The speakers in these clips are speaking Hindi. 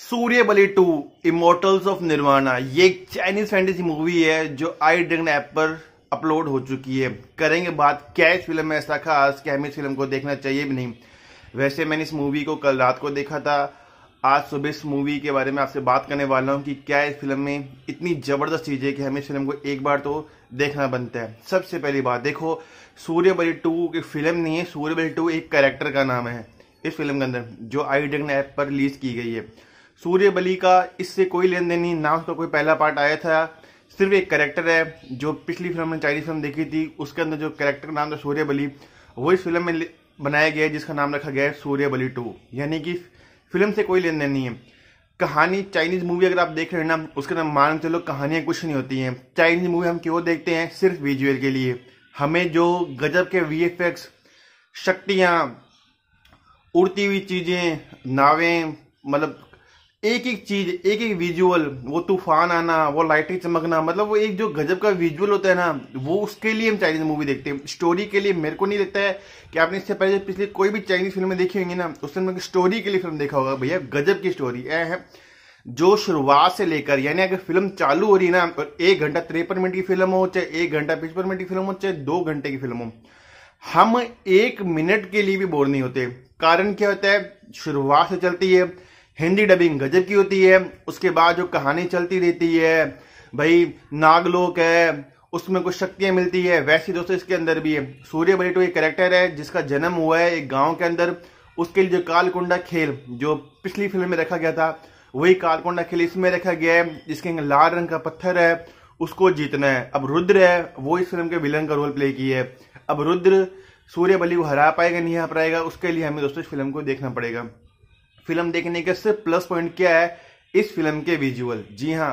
सूर्य बली टू इमोटल्स ऑफ निर्वाणा ये एक चाइनीज फैंटेसी मूवी है जो आई ड्रैगन ऐप पर अपलोड हो चुकी है करेंगे बात क्या इस फिल्म में ऐसा खास क्या हमें इस फिल्म को देखना चाहिए भी नहीं वैसे मैंने इस मूवी को कल रात को देखा था आज सुबह इस मूवी के बारे में आपसे बात करने वाला हूँ कि क्या इस फिल्म में इतनी ज़बरदस्त चीज़ है कि हमें इस फिल्म को एक बार तो देखना बनता है सबसे पहली बात देखो सूर्य बली टू की फिल्म नहीं है सूर्य बली टू एक कैरेक्टर का नाम है इस फिल्म के अंदर जो आई ड्रैगन ऐप पर रिलीज की गई है सूर्य बली का इससे कोई लेन देन नहीं ना उसका कोई पहला पार्ट आया था सिर्फ एक करेक्टर है जो पिछली फिल्म में चाइनीज फिल्म देखी थी उसके अंदर जो करेक्टर का नाम था सूर्य बली वो इस फिल्म में बनाया गया है जिसका नाम रखा गया है सूर्य बली टू यानी कि फिल्म से कोई लेन देन नहीं है कहानी चाइनीज मूवी अगर आप देख रहे हो ना उसके अंदर मान चलो कहानियाँ कुछ नहीं होती हैं चाइनीज मूवी हम क्यों देखते हैं सिर्फ विजुअल के लिए हमें जो गजब के वी एफ एक्स शक्तियाँ उड़ती हुई चीज़ें नावें मतलब एक एक चीज एक एक विजुअल वो तूफान आना वो लाइटिंग चमकना मतलब वो एक जो गजब का विजुअल होता है ना वो उसके लिए हम चाइनीज मूवी देखते हैं स्टोरी के लिए मेरे को नहीं लगता है कि आपने इससे पहले पिछली कोई भी चाइनीज फिल्में देखी होंगी ना उसने समय स्टोरी के लिए फिल्म देखा होगा भैया गजब की स्टोरी ए है जो शुरुआत से लेकर यानी अगर फिल्म चालू हो रही है ना और एक घंटा तिरपन मिनट की फिल्म हो चाहे एक घंटा पिछपन मिनट की फिल्म हो चाहे दो घंटे की फिल्म हो हम एक मिनट के लिए भी बोर नहीं होते कारण क्या होता है शुरुआत से चलती है हिंदी डबिंग गजब की होती है उसके बाद जो कहानी चलती रहती है भाई नागलोक है उसमें कुछ शक्तियां मिलती है वैसी दोस्तों इसके अंदर भी है सूर्य बरेटो एक करेक्टर है जिसका जन्म हुआ है एक गांव के अंदर उसके लिए जो कालकुंडा खेल जो पिछली फिल्म में रखा गया था वही कालकुंडा खेल इसमें रखा गया है जिसके लाल रंग का पत्थर है उसको जीतना है अब रुद्र है वो इस फिल्म के विलन का रोल प्ले की है अब रुद्र सूर्य बलि को हरा पाएगा नहीं हरा पाएगा उसके लिए हमें दोस्तों इस फिल्म को देखना पड़ेगा फिल्म देखने के सिर्फ प्लस पॉइंट क्या है इस फिल्म के विजुअल जी हाँ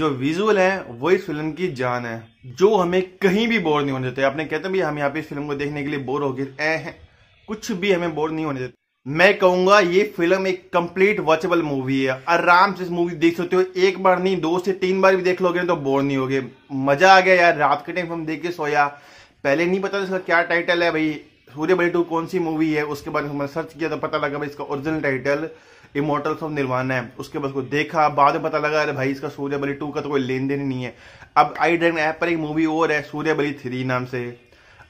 जो विजुअल है वो इस फिल्म की जान है जो हमें कहीं भी बोर नहीं होने देते आपने कहते हैं हम यहाँ पे इस फिल्म को देखने के लिए बोर हो गए हैं कुछ भी हमें बोर नहीं होने देते मैं कहूंगा ये फिल्म एक कंप्लीट वॉचेबल मूवी है आराम से इस मूवी देख सकते हो एक बार नहीं दो से तीन बार भी देख लोगे तो बोर नहीं होगे मजा आ गया यार रात के टाइम हम देख के सोया पहले नहीं पता था इसका क्या टाइटल है भाई सूर्य बड़ी टू कौन सी मूवी है उसके बारे में हमने सर्च किया तो पता लगा भाई इसका original title immortals of nirvana है उसके बाद उसको देखा बाद में पता लगा अरे भाई इसका सूर्य बली टू का तो कोई लेन देन ही नहीं है अब आई ड्रैगन ऐप पर एक मूवी और है सूर्य बली थ्री नाम से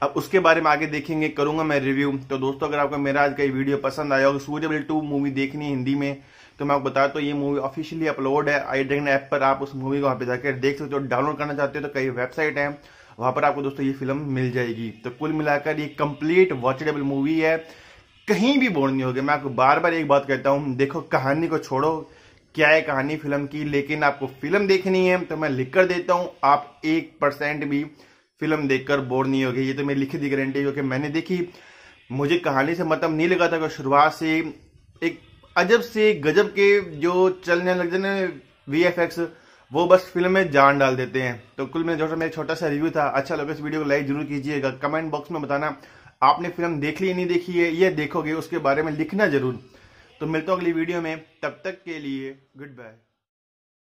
अब उसके बारे में आगे देखेंगे करूंगा मैं रिव्यू तो दोस्तों अगर आपको मेरा आज का ये वीडियो पसंद आया होगा सूर्य बली टू मूवी देखनी है हिंदी में तो मैं आपको बता तो ये मूवी ऑफिशियली अपलोड है आई ड्रैगन ऐप पर आप उस मूवी को वहाँ पे जाकर देख सकते हो डाउनलोड करना चाहते हो तो कई वेबसाइट है वहाँ पर आपको दोस्तों ये फिल्म मिल जाएगी तो कुल मिलाकर ये कंप्लीट वॉचेबल मूवी है कहीं भी बोर नहीं होगी मैं आपको बार बार एक बात कहता हूँ देखो कहानी को छोड़ो क्या है कहानी फिल्म की लेकिन आपको फिल्म देखनी है तो मैं लिख कर देता हूँ आप एक परसेंट भी फिल्म देखकर बोर नहीं होगी ये तो मेरी लिखी दी गारंटी क्योंकि मैंने देखी मुझे कहानी से मतलब नहीं लगा था कि शुरुआत से एक अजब से गजब के जो चलने लग जाने वी एफ एक्स वो बस फिल्म में जान डाल देते हैं तो कुल में जो मेरा छोटा सा रिव्यू था अच्छा लगे इस वीडियो को लाइक जरूर कीजिएगा कमेंट बॉक्स में बताना आपने फिल्म देख ली नहीं देखी है ये देखोगे उसके बारे में लिखना जरूर तो मिलता हूँ अगली वीडियो में तब तक के लिए गुड बाय